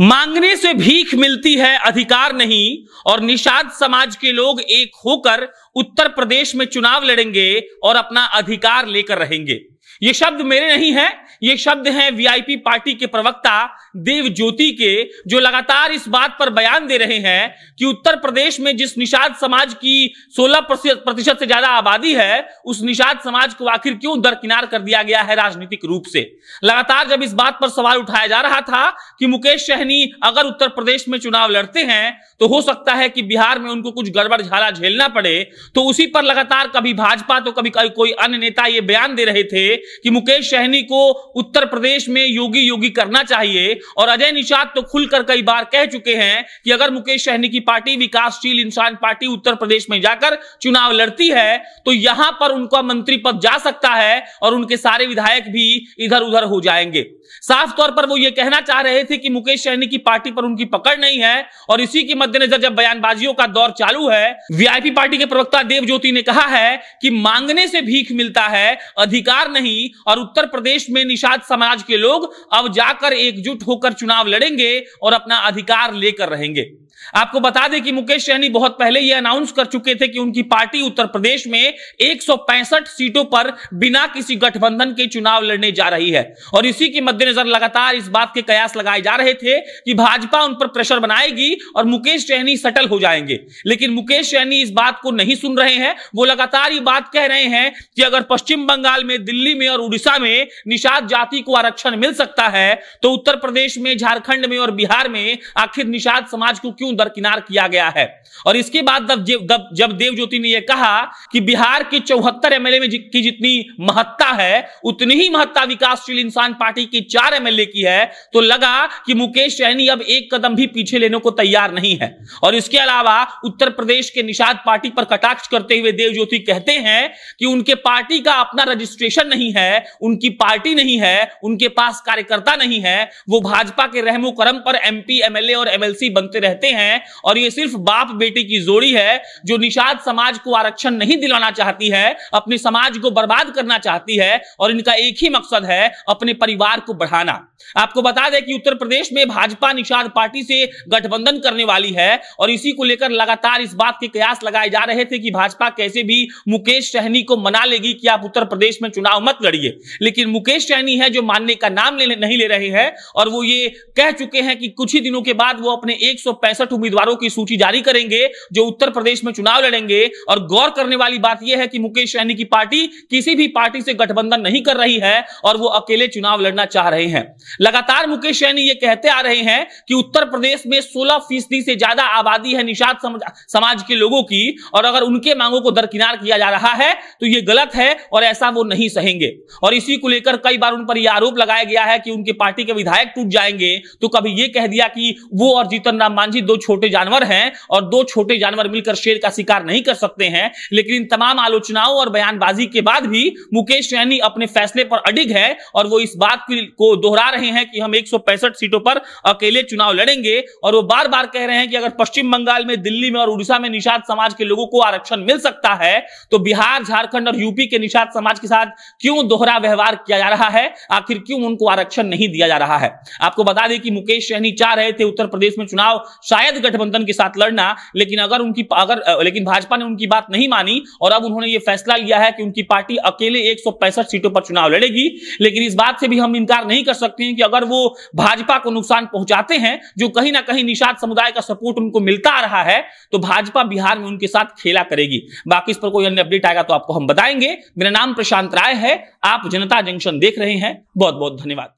मांगने से भीख मिलती है अधिकार नहीं और निषाद समाज के लोग एक होकर उत्तर प्रदेश में चुनाव लड़ेंगे और अपना अधिकार लेकर रहेंगे ये शब्द मेरे नहीं है ये शब्द हैं वीआईपी पार्टी के प्रवक्ता देव ज्योति के जो लगातार इस बात पर बयान दे रहे हैं कि उत्तर प्रदेश में जिस निषाद समाज की 16 प्रतिशत से ज्यादा आबादी है उस निषाद समाज को आखिर क्यों दरकिनार कर दिया गया है राजनीतिक रूप से लगातार जब इस बात पर सवाल उठाया जा रहा था कि मुकेश सहनी अगर उत्तर प्रदेश में चुनाव लड़ते हैं तो हो सकता है कि बिहार में उनको कुछ गड़बड़ झाला झेलना पड़े तो उसी पर लगातार कभी भाजपा तो कभी कोई अन्य नेता ये बयान दे रहे थे कि मुकेश सहनी को उत्तर प्रदेश में योगी योगी करना चाहिए और अजय निषाद तो खुलकर कई बार कह चुके हैं कि अगर मुकेश सहनी की पार्टी विकासशील इंसान पार्टी उत्तर प्रदेश में जाकर चुनाव लड़ती है तो यहां पर उनका मंत्री पद जा सकता है और उनके सारे विधायक भी इधर उधर हो जाएंगे साफ तौर पर वो ये कहना चाह रहे थे कि मुकेश सहनी की पार्टी पर उनकी पकड़ नहीं है और इसी के मद्देनजर जब बयानबाजियों का दौर चालू है वीआईपी पार्टी के प्रवक्ता देवज्योति ने कहा है कि मांगने से भीख मिलता है अधिकार नहीं और उत्तर प्रदेश में निशा प्रतिशत समाज के लोग अब जाकर एकजुट होकर चुनाव लड़ेंगे और अपना अधिकार लेकर रहेंगे आपको बता दें कि मुकेश सहनी बहुत पहले यह अनाउंस कर चुके थे कि उनकी पार्टी उत्तर प्रदेश में एक सीटों पर बिना किसी गठबंधन के चुनाव लड़ने जा रही है और इसी के मद्देनजर लगातार इस बात के कयास लगाए जा रहे थे कि भाजपा उन पर प्रेशर बनाएगी और मुकेश सहनी सटल हो जाएंगे लेकिन मुकेश सहनी इस बात को नहीं सुन रहे हैं वो लगातार ये बात कह रहे हैं कि अगर पश्चिम बंगाल में दिल्ली में और उड़ीसा में निषाद जाति को आरक्षण मिल सकता है तो उत्तर प्रदेश में झारखंड में और बिहार में आखिर निषाद समाज को क्यों क्यों दरकिनार किया गया है और इसके बाद जब जब ज्योति ने यह कहा कि बिहार के चौहत्तर एमएलए में की जितनी महत्ता है उतनी ही महत्ता विकासशील इंसान पार्टी की चार एमएलए की है तो लगा कि मुकेश सहनी अब एक कदम भी पीछे लेने को तैयार नहीं है और इसके अलावा उत्तर प्रदेश के निषाद पार्टी पर कटाक्ष करते हुए देव ज्योति कहते हैं कि उनके पार्टी का अपना रजिस्ट्रेशन नहीं है उनकी पार्टी नहीं है उनके पास कार्यकर्ता नहीं है वो भाजपा के रहमो करम पर एमपी एमएलए और एमएलसी बनते रहते हैं हैं और ये सिर्फ बाप बेटे की जोड़ी है जो निषाद समाज को आरक्षण नहीं दिलाना चाहती है अपने समाज को बर्बाद करना चाहती है और इनका एक ही मकसद है अपने परिवार को बढ़ाना आपको बता दें कि उत्तर प्रदेश में भाजपा निषाद पार्टी से गठबंधन करने वाली है और इसी को लेकर लगातार इस बात के कयास लगाए जा रहे थे कि भाजपा कैसे भी मुकेश सहनी को मना लेगी कि आप उत्तर प्रदेश में चुनाव मत लड़िए लेकिन मुकेश सहनी है जो मानने का नाम ले, नहीं ले रहे हैं और वो ये कह चुके हैं कि कुछ ही दिनों के बाद वो अपने एक तिरसठ उम्मीदवारों की सूची जारी करेंगे जो उत्तर प्रदेश में चुनाव लड़ेंगे और गौर करने वाली बात यह है कि मुकेश सहनी की पार्टी किसी भी पार्टी से गठबंधन नहीं कर रही है और वो अकेले चुनाव लड़ना चाह रहे हैं लगातार मुकेश सहनी ये कहते आ रहे हैं कि उत्तर प्रदेश में सोलह फीसदी से ज्यादा आबादी है निषाद समाज के लोगों की और अगर उनके मांगों को दरकिनार किया जा रहा है तो ये गलत है और ऐसा वो नहीं सहेंगे और इसी को लेकर कई बार उन पर यह आरोप लगाया गया है कि उनके पार्टी के विधायक टूट जाएंगे तो कभी ये कह दिया कि वो और जीतन राम मांझी दो दो छोटे जानवर हैं और दो छोटे जानवर मिलकर शेर का शिकार नहीं कर सकते हैं लेकिन इन तमाम आलोचनाओं और बयानबाजी के बाद भी मुकेश सैनी अपने फैसले पर अडिग है और वो इस बात को दोहरा रहे हैं कि हम एक सीटों पर अकेले चुनाव लड़ेंगे और वो बार बार कह रहे हैं कि अगर पश्चिम बंगाल में दिल्ली में और उड़ीसा में निषाद समाज के लोगों को आरक्षण मिल सकता है तो बिहार झारखंड और यूपी के निषाद समाज के साथ क्यों दोहरा व्यवहार किया जा रहा है आखिर क्यों उनको आरक्षण नहीं दिया जा रहा है आपको बता दें कि मुकेश सहनी चाह रहे थे उत्तर प्रदेश में चुनाव शायद शायद गठबंधन के साथ लड़ना लेकिन अगर उनकी अगर लेकिन भाजपा ने उनकी बात नहीं मानी और अब उन्होंने ये फैसला लिया है कि उनकी पार्टी अकेले एक सीटों पर चुनाव लड़ेगी लेकिन इस बात से भी हम इनकार नहीं कर सकते हैं कि अगर वो भाजपा को नुकसान पहुंचाते हैं जो कहीं ना कहीं निषाद समुदाय का सपोर्ट उनको मिलता आ रहा है तो भाजपा बिहार में उनके साथ खेला करेगी बाकी इस पर कोई अन्य अपडेट आएगा तो आपको हम बताएंगे मेरा नाम प्रशांत राय है आप जनता जंक्शन देख रहे हैं बहुत बहुत धन्यवाद